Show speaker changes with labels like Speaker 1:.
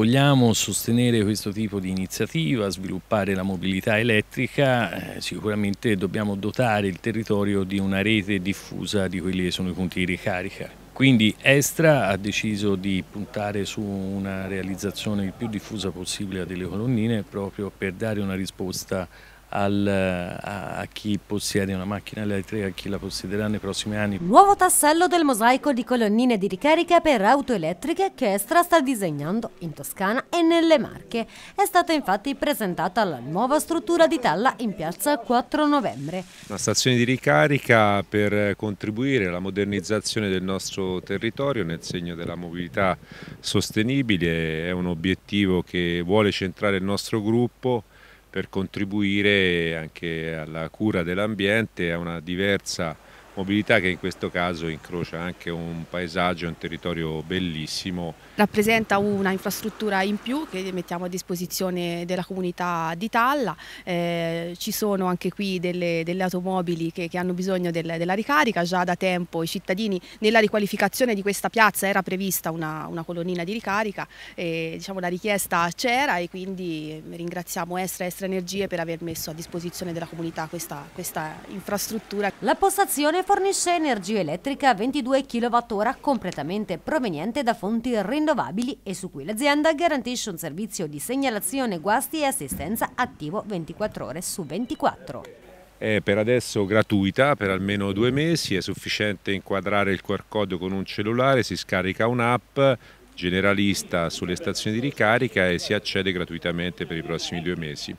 Speaker 1: Vogliamo sostenere questo tipo di iniziativa, sviluppare la mobilità elettrica, eh, sicuramente dobbiamo dotare il territorio di una rete diffusa di quelli che sono i punti di ricarica. Quindi Estra ha deciso di puntare su una realizzazione il più diffusa possibile delle colonnine proprio per dare una risposta al, a, a, chi possiede una macchina elettrica, e a chi la possiederà nei prossimi anni. Nuovo
Speaker 2: tassello del mosaico di colonnine di ricarica per auto elettriche che Estra sta disegnando in Toscana e nelle Marche. È stata infatti presentata la nuova struttura di Talla in piazza 4 novembre.
Speaker 3: Una stazione di ricarica per contribuire alla modernizzazione del nostro territorio nel segno della mobilità sostenibile, è un obiettivo che vuole centrare il nostro gruppo per contribuire anche alla cura dell'ambiente, a una diversa mobilità che in questo caso incrocia anche un paesaggio, un territorio bellissimo.
Speaker 4: Rappresenta una infrastruttura in più che mettiamo a disposizione della comunità di Talla, eh, ci sono anche qui delle, delle automobili che, che, hanno bisogno del, della ricarica, già da tempo i cittadini nella riqualificazione di questa piazza era prevista una, una colonnina di ricarica, e, diciamo, la richiesta c'era e quindi ringraziamo Estra Estra Energie per aver messo a disposizione
Speaker 2: della comunità questa, questa infrastruttura. La postazione Regione fornisce energia elettrica a 22 kWh completamente proveniente da fonti rinnovabili e su cui l'azienda garantisce un servizio di segnalazione guasti e assistenza attivo 24 ore su 24.
Speaker 3: È per adesso gratuita per almeno due mesi, è sufficiente inquadrare il QR code con un cellulare, si scarica un'app generalista sulle stazioni di ricarica e si accede gratuitamente per i prossimi due mesi.